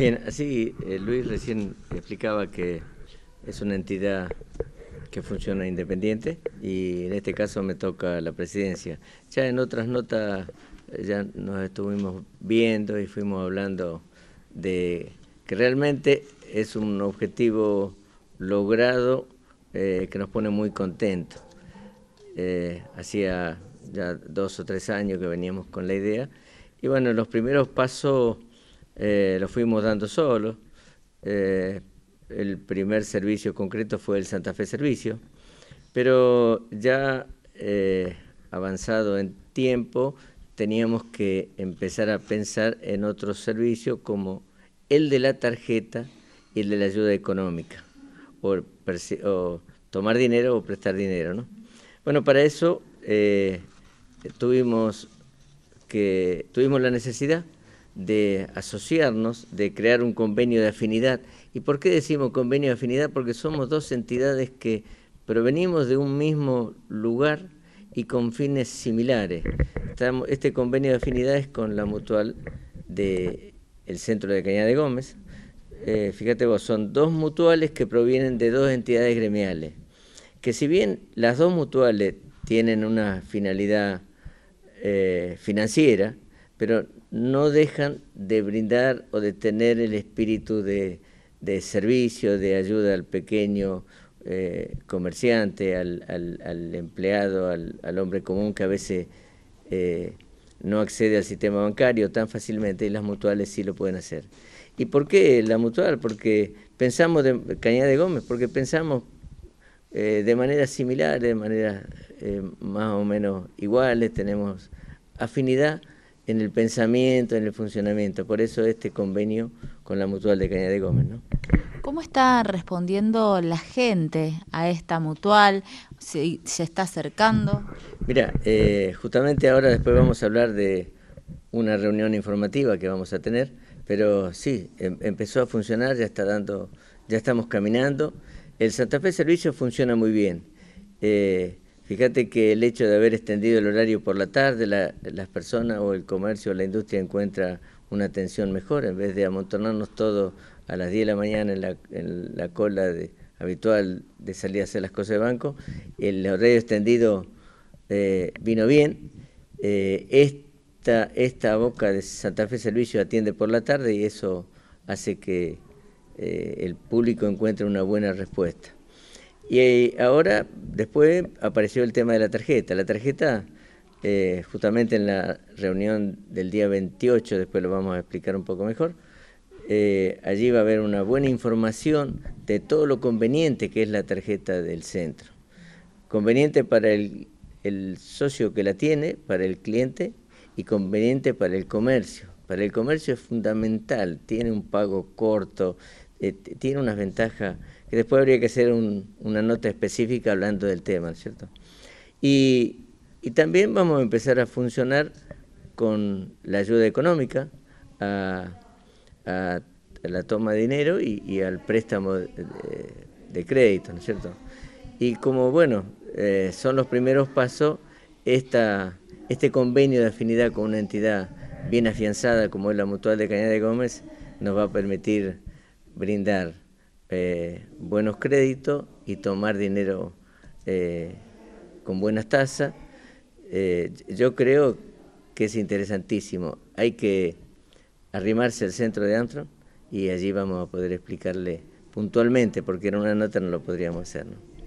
Bien, así eh, Luis recién explicaba que es una entidad que funciona independiente y en este caso me toca la presidencia. Ya en otras notas eh, ya nos estuvimos viendo y fuimos hablando de que realmente es un objetivo logrado eh, que nos pone muy contentos. hacía ya dos o tres años que veníamos con la idea y bueno, los primeros pasos eh, lo fuimos dando solo. Eh, el primer servicio concreto fue el Santa Fe Servicio, pero ya eh, avanzado en tiempo teníamos que empezar a pensar en otros servicios como el de la tarjeta y el de la ayuda económica, o, tomar dinero o prestar dinero. Bueno, para eso tuvimos, que, tuvimos la necesidad de asociarnos, de crear un convenio de afinidad. ¿Y por qué decimos convenio de afinidad? Porque somos dos entidades que provenimos de un mismo lugar y con fines similares. Este convenio de afinidad es con la mutual del centro de Cañada de Gómez. Eh, fíjate vos, son dos mutuales que provienen de dos entidades gremiales, que si bien las dos mutuales tienen una finalidad eh, financiera, pero no dejan de brindar o de tener el espíritu de, servicio, de ayuda al pequeño eh, comerciante, al, empleado, al, hombre común que a veces eh, no accede al sistema bancario tan fácilmente y las mutuales sí lo pueden hacer. ¿Y por qué la mutual? Porque pensamos, de Cañada de Gómez, porque pensamos eh, de manera similar, de manera más o menos iguales, tenemos afinidad en el pensamiento, en el funcionamiento. Por eso este convenio con la Mutual de Caña de Gómez. ¿Cómo está respondiendo la gente a esta mutual? ¿Se, se está acercando? Mira, eh, justamente ahora después vamos a hablar de una reunión informativa que vamos a tener, pero sí, em, empezó a funcionar, ya está dando, ya estamos caminando. El Santa Fe Servicio funciona muy bien. Eh, Fíjate que el hecho de haber extendido el horario por la tarde, las personas o el comercio o la industria encuentra una atención mejor en vez de amontonarnos todos a las 10 de la mañana en la, cola habitual de salir a hacer las cosas de banco. El horario extendido eh, vino bien. Eh, esta, boca de Santa Fe Servicio atiende por la tarde y eso hace que eh, el público encuentre una buena respuesta. Y ahora, después apareció el tema de la tarjeta. La tarjeta, eh, justamente en la reunión del día 28, después lo vamos a explicar un poco mejor, eh, allí va a haber una buena información de todo lo conveniente que es la tarjeta del centro. Conveniente para el socio que la tiene, para el cliente y conveniente para el comercio. Para el comercio es fundamental, tiene un pago corto, eh, tiene unas ventajas que después habría que hacer una nota específica hablando del tema, ¿cierto? Y, también vamos a empezar a funcionar con la ayuda económica a, la toma de dinero y, al préstamo de, crédito, ¿no es cierto? Y como, bueno, eh, son los primeros pasos, este convenio de afinidad con una entidad bien afianzada como es la Mutual de Cañada de Gómez nos va a permitir brindar eh, buenos créditos y tomar dinero eh, con buenas tasas. Eh, yo creo que es interesantísimo. Hay que arrimarse al centro de Antron y allí vamos a poder explicarle puntualmente, porque en una nota no lo podríamos hacer.